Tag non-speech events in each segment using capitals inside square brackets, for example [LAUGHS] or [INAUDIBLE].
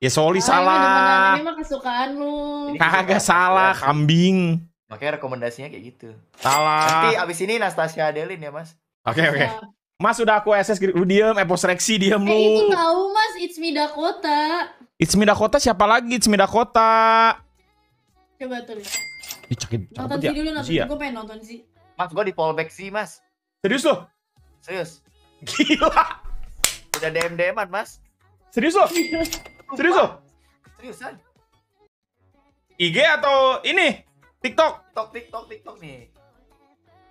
Ya Soli salah. Ini mah kesukaan lu. Kagak salah, kambing. Makanya rekomendasinya kayak gitu. Salah. Nanti abis ini Nastasia Adelin ya, Mas. Oke, oke. Iya. Mas udah aku SS lu diem, Epos eh, reksi diem lu. Eh, itu tahu Mas, It's Me Dakota. It's Me Dakota siapa lagi? It's Me Dakota. Coba tuh. Ih, nonton ya. sih ya. dulu, nonton iya. Gue pengen nonton sih. Mas, gue di fallback sih, Mas. Serius lo? Serius. Gila. Udah DM-DM-an, Mas. Serius lo? [LAUGHS] [LAUGHS] Serius lo? Seriusan? IG atau ini? TikTok? TikTok, TikTok, TikTok nih.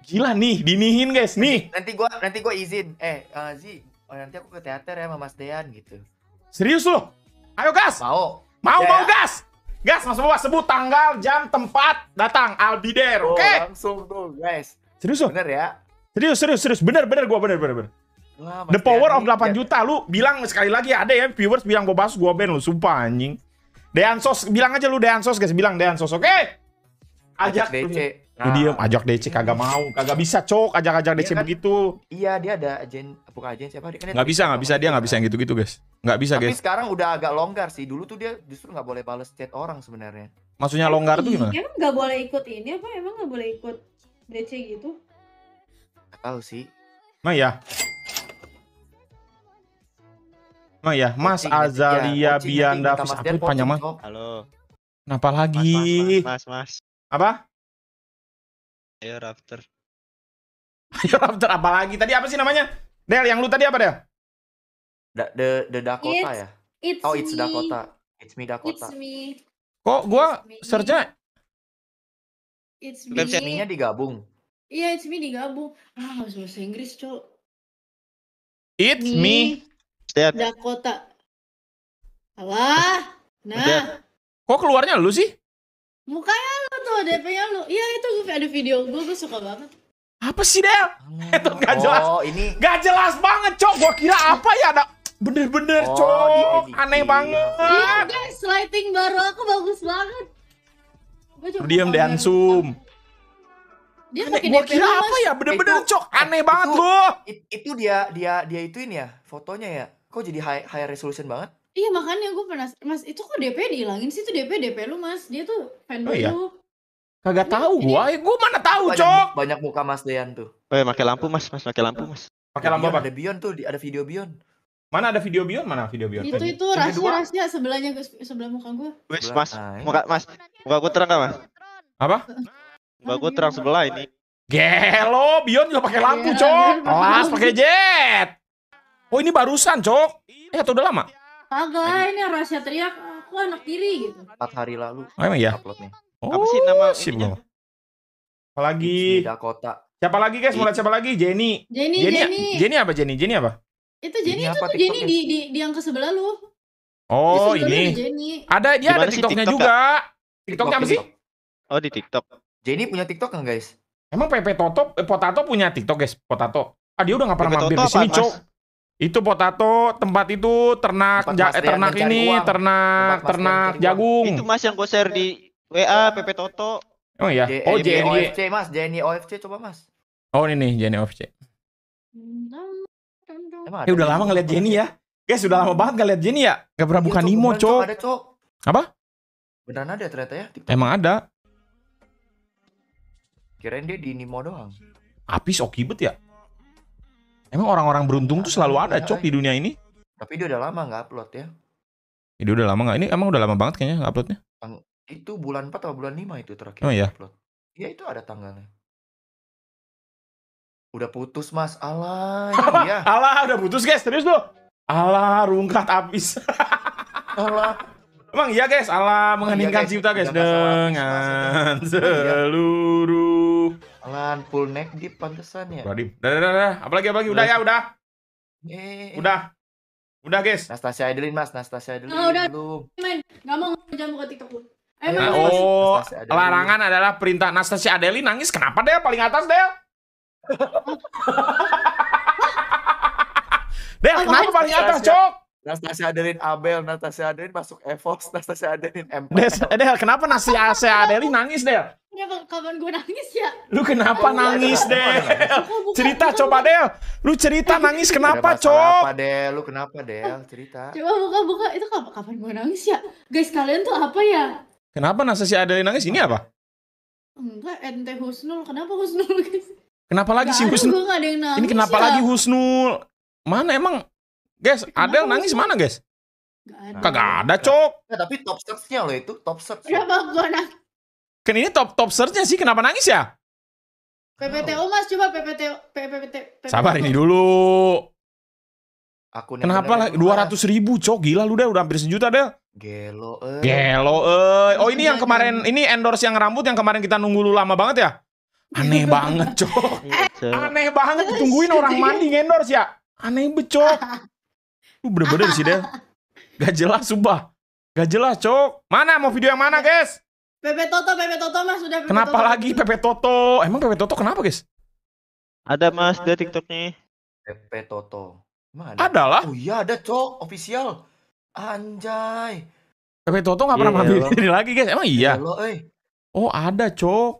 Gila nih, dinihin guys nih. Nanti gua nanti gua izin. Eh, uh, eh, Z, oh, nanti aku ke teater ya sama Mas Dean gitu. Serius lo? Ayo gas. Mau. Mau, iya, ya, mau gas. Gas Mas Bowa sebut tanggal, jam, tempat, datang Albider, oh, oke? Langsung tuh guys. Serius lo? Bener ya? Serius, serius, serius. Bener, bener gua bener, bener, bener. Nah, The power of 8 juta lu bilang sekali lagi ada ya viewers bilang bahas gua ban lu sumpah anjing. Deansos bilang aja lu Deansos guys bilang Deansos oke. Okay? Ajak, ajak DC. Nah. Lu diem ajak DC kagak mau, kagak bisa cok ajak-ajak DC kan, begitu. Iya dia ada agen bukan agen siapa dia kan Gak bisa, nggak bisa dia nggak bisa yang gitu-gitu guys. Nggak bisa Tapi guys. Tapi sekarang udah agak longgar sih. Dulu tuh dia justru nggak boleh balas chat orang sebenarnya. Maksudnya longgar tuh iya, gimana? Emang nggak boleh ikut ini apa emang nggak boleh ikut DC gitu? Tahu sih. Nah ya. Oh iya, Mas ya. iya, Azalia Bianda Fis Apa panjang mas? Halo. Kenapa lagi? Mas, mas, mas. Apa? Ayo Raptor. Ayo Raptor apa lagi? Tadi apa sih namanya? Del, yang lu tadi apa Del? Da the the Dakota it's, ya. It's oh, it's me. Dakota. It's me Dakota. It's me. Kok gua searchnya It's me. Website-nya digabung. Iya, yeah, it's me digabung. Ah, harus bahasa Inggris, Cok. It's me. me. State. Dakota. Alah. Nah. Kok keluarnya lu sih? Mukanya lu tuh, DP-nya lu. Iya, itu gue ada video gue, gue suka banget. Apa sih, Del? Hmm. [LAUGHS] Oh, itu gak jelas. Oh, ini. Gak jelas banget, Cok. Gue kira apa ya, ada Bener-bener, oh, Cok. Aneh banget. Iya, guys. Lighting baru aku bagus banget. Diam, Ansum. Dia pakai kira apa ya? Bener-bener, Cok. Aneh itu, banget loh. itu dia dia dia ituin ya fotonya ya. Kok jadi high, high resolution banget? Iya makanya gue pernah Mas itu kok DP dihilangin sih? Itu DP DP lu mas Dia tuh fan oh, iya? lu Kagak nah, tahu gua, ya gua mana tahu, banyak, Cok. Banyak muka Mas Dean tuh. Eh, pakai lampu, Mas. Mas pakai lampu, Mas. Pakai lampu apa? Ada Bion tuh, ada video Bion. Mana ada video Bion? Mana video Bion? Itu itu rahasia-rahasia sebelahnya sebelah muka gue. Wes, Mas. Muka Mas. Muka gua terang gak, Mas? Apa? Muka gua terang sebelah ini. Gelo, Bion juga pakai lampu, iya, Cok. Mas iya, pakai jet. Oh ini barusan, Cok. Eh atau udah lama? Kagak, ini rahasia teriak aku anak tiri gitu. 4 hari lalu. Oh, emang iya? nih. Oh, Apa sih nama sip Apalagi Dakota. Siapa lagi guys? Mulai siapa lagi? Jenny. Jenny, Jenny. Ya? Jenny, Jenny apa Jenny? Jenny apa? Itu Jenny, Jenny itu tuh Jenny di, di di yang ke sebelah lu. Oh, ini. Ada dia Dimana ada TikToknya TikTok juga. TikToknya apa sih? Oh, di TikTok. Jenny punya TikTok kan, guys? Emang Pepe Toto, eh, Potato punya TikTok, guys. Potato. Ah, dia udah gak pernah mampir di sini, Cok. Itu potato, tempat itu ternak tempat ja, eh, ternak ini, uang. ternak ternak jagung. Itu Mas yang gue share di WA iya. PP Toto. Oh iya. J oh jni OFC Mas, jni OFC coba Mas. Oh ini nih jni OFC. eh, udah lama ngeliat Jenny ya. Guys, sudah lama banget ngeliat Jenny ya. Gak pernah iya, buka Nimo, Cok. Ada, Cok. Apa? Beneran ada ternyata ya. TikTok. Emang ada. Kirain dia di Nimo doang. Apis oke bet ya? Emang orang-orang beruntung tuh selalu ada cok di dunia ini. Tapi dia udah lama nggak upload ya. ya ini udah lama nggak? Ini emang udah lama banget kayaknya nggak uploadnya. Itu bulan 4 atau bulan 5 itu terakhir oh, iya. upload. Iya itu ada tanggalnya. Udah putus mas, Allah. ya. [LAUGHS] alah udah putus guys, serius lo? Alah rungkat abis. [LAUGHS] alah. Emang iya guys, alah iya, mengheningkan oh, cipta guys dengan iya. seluruh Pelan, full neck di pantesan ya. Dah, dah, dah, udah. Apalagi apalagi udah, udah ya, udah. Eh, udah. Udah, guys. Nastasia Adeline, Mas. Nastasia Adeline. Nah, udah. Belum. Men, gak mau ngejam buka TikTok lu. Ayo, nah, oh, larangan adalah perintah Nastasia Adeline nangis. Kenapa, Del? Paling atas, Del. [LAUGHS] Del, kenapa paling atas, Cok? Nastasia Adeline Abel, Nastasia Adeline masuk Evos, Nastasia Adeline M. Eh, Del, kenapa Nastasia Adeline nangis, Del? Kenapa ya, kapan gue nangis ya? Lu kenapa oh, nangis, deh? [LAUGHS] cerita buka, coba, deh. Lu cerita nangis kenapa, Cok? Kenapa, Del? Lu kenapa, deh? Cerita. Coba buka-buka. Itu kapan, kapan gue nangis ya? Guys, kalian tuh apa ya? Kenapa nasa si Adele nangis? Ini apa? Enggak, ente Husnul. Kenapa Husnul, guys? [LAUGHS] Kenapa lagi sih Husnul? Gak ada yang nangis Ini kenapa ya? lagi Husnul? Mana emang? Guys, Adele nangis mana, guys? Gak ada. Kagak ada, Cok. Ya, tapi top search-nya loh itu, top search. Kenapa gue nangis? Kan ini top top searchnya sih, kenapa nangis ya? PPTO mas, coba PPTO PPT, Sabar ini dulu. Aku Kenapa lah dua ratus ribu cok gila lu deh udah hampir sejuta deh. Gelo eh. Gelo eh. Oh ini iya, yang iya. kemarin ini endorse yang rambut yang kemarin kita nunggu lu lama banget ya? Aneh [LAUGHS] banget iya, cok. Aneh banget ditungguin orang mandi endorse ya. Aneh becok. Lu bener-bener sih deh. Gak jelas sumpah. Gak jelas cok. Mana mau video yang mana guys? Pepe Toto, Pepe Toto mas sudah. kenapa Toto. lagi Pepe Toto? Emang Pepe Toto kenapa guys? Ada mas, ada TikToknya. Pepe Toto. Mana? Ada lah. Oh iya ada cok, official. Anjay. Pepe Toto nggak pernah mampir iya. [LAUGHS] ini lagi guys. Emang iya. Yelo, eh. Oh ada cok.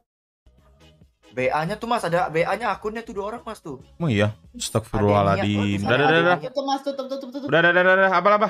BA-nya tuh mas ada BA-nya akunnya tuh dua orang mas tuh. Emang iya. Astagfirullahaladzim. Udah udah udah. Tutup mas tutup tutup tutup. Dah udah udah udah. Apa apa?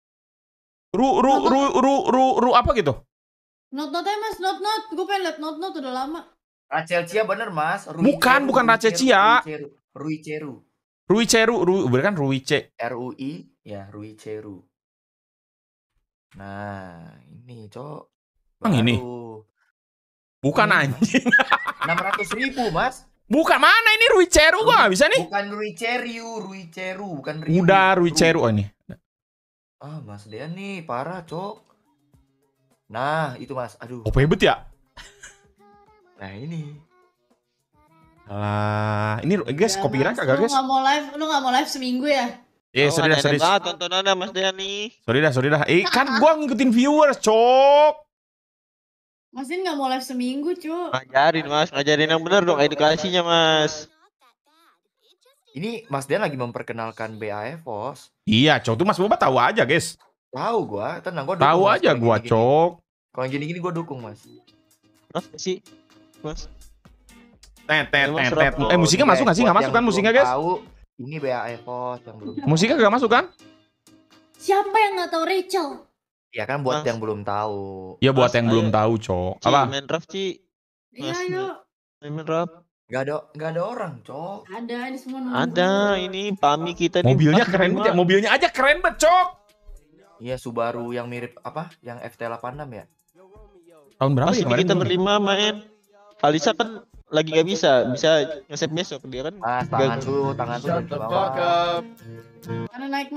Ru ru ru ru ru ru apa gitu? Not not ya mas, not not. Gue pengen liat not not udah lama. Rachel Cia bener mas. Rui bukan Ceru, bukan Rachel Cia. Rui Ceru. Rui Ceru, Rui, bener kan Rui C. R U I ya Rui Ceru. Nah ini cok. bang ini. Bukan hmm. anjing. [LAUGHS] Enam ratus ribu mas. Bukan mana ini Rui Ceru gua bisa nih. Bukan Rui Ceru, Rui Ceru, bukan Rui. Udah Rui Ceru oh, ini. Ah, Mas Dean nih parah, Cok. Nah, itu Mas. Aduh. Oh, hebat ya? [LAUGHS] nah, ini. Alah, ini iya, guys kopi rangka kagak guys? Lu enggak mau live, lu nggak mau live seminggu ya? Iya, yeah, oh, sorry dah, sorry. Ah, dah Mas Dean nih. Sorry dah, sorry dah. Eh, kan gua ngikutin viewers, Cok. Mas Dean nggak mau live seminggu, Cok. Ngajarin, Mas. Ngajarin yang bener dong edukasinya, Mas. Ini Mas Dian lagi memperkenalkan BAF, Bos. Iya, Cok. Tuh Mas Boba tahu aja, guys. Tahu gua, tenang gua Tahu aja gua, gini, Cok. Kalau gini-gini gua dukung, Mas. Mas sih, Mas. Tet tet tet tet. Eh musiknya masuk enggak sih? Enggak masuk kan musiknya, guys? Tahu. Ini BAF Bos yang belum. Musiknya enggak masuk kan? Siapa yang nggak tahu Rachel? Ya kan buat yang belum tahu. Ya buat yang belum tahu, Cok. Apa? Main draft, Ci. Iya, yuk. Main draft. Gak ada gak ada orang, Cok. Ada ini semua nunggu. Ada, ini Pami kita nih. Mobilnya keren banget, ya. mobilnya aja keren banget, Cok. Iya, Subaru yang mirip apa? Yang FT86 ya? Tahun berapa sih ya kita berlima main? Alisa kan lagi gak bisa, bisa ngesep besok dia kan. Ah, tangan tuh, tangan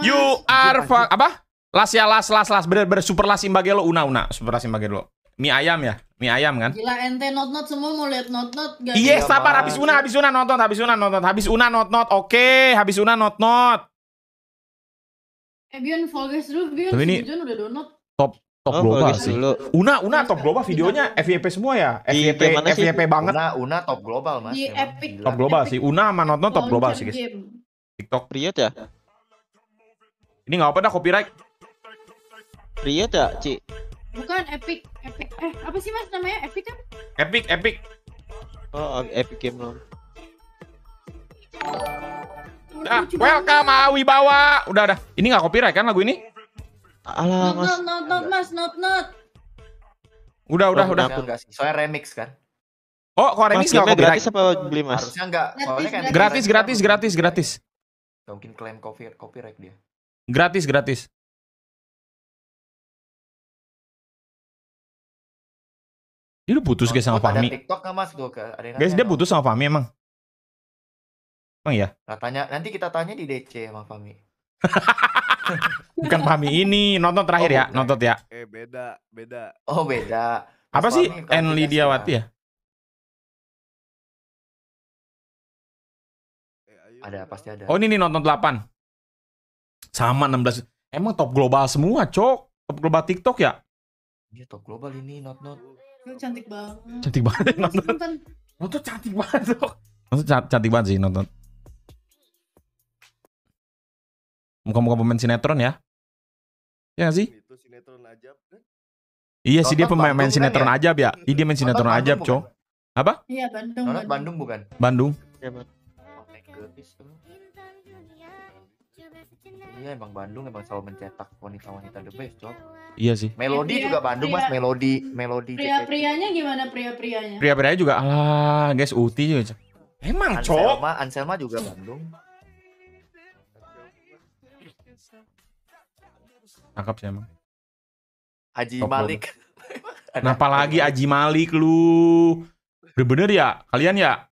You are fuck apa? Las ya las las las bener bener super las imbagelo lo una una super las imbagelo. lo mie ayam ya mie ayam kan gila ente not not semua mau lihat not not gak iya yes, sabar habis una habis una not not habis una not not habis una not not oke okay. habis una not not eh Bion vlogers dulu Bion ini Bion udah donut top top oh, global sih dulu. Una Una top global videonya FYP semua ya FYP FVP FYP banget Una Una top global mas di Epic top global Epic. sih Una sama not not top global sih guys TikTok Priet ya ini nggak apa dah copyright Priet ya Ci Bukan Epic, Epic. Eh, apa sih Mas namanya? Epic kan? Epic, Epic. Oh, oh Epic Game Room. Nah, welcome Awi Bawa. Udah, udah. Ini nggak copyright kan lagu ini? Alah, not, Mas. Not, not, not, Mas, not, not. Udah, udah, oh, udah. Aku enggak sih. Soalnya remix kan. Oh, kok remix enggak copyright? Gratis apa beli, Mas? Harusnya enggak. Soalnya kan gratis, gratis, gratis, gratis. Mungkin klaim copyright dia. Gratis, gratis. Dia udah putus oh, guys sama Fahmi. TikTok gak kan, mas? Gue ke, ada guys dia putus sama Fahmi emang. Emang ya? tanya nanti kita tanya di DC sama Fahmi. [LAUGHS] bukan Fahmi ini nonton terakhir ya? oh, ya, bukan. nonton ya. Eh beda, beda. Oh beda. Mas Apa sih N Lidiawati ya? Eh, ada pasti ada. Oh ini nih nonton 8. Sama 16. Emang top global semua, Cok. Top global TikTok ya? Iya, top global ini not not cantik banget. Cantik banget ya, nonton. Nonton, cantik banget Nonton cantik banget sih nonton. Muka-muka pemain sinetron ya. Ya gak sih? Itu sinetron aja. Kan? Iya sih dia pemain main kan sinetron ya? aja, ya? Iya dia main sinetron aja, Cok. Apa? Iya, Bandung, Bandung. bukan? Bandung. Iya, Bandung. Oh, Iya, iya emang Bandung emang selalu mencetak wanita-wanita the best cok. Iya sih. Melodi ya, iya. juga Bandung pria, mas melodi melodi. Pria-prianya gimana pria-prianya? Pria-prianya juga Allah, guys uti juga. Emang cok. Anselma Anselma juga Bandung. Tangkap sih emang. Haji Top Malik. Kenapa lagi Haji Malik lu? Bener-bener ya kalian ya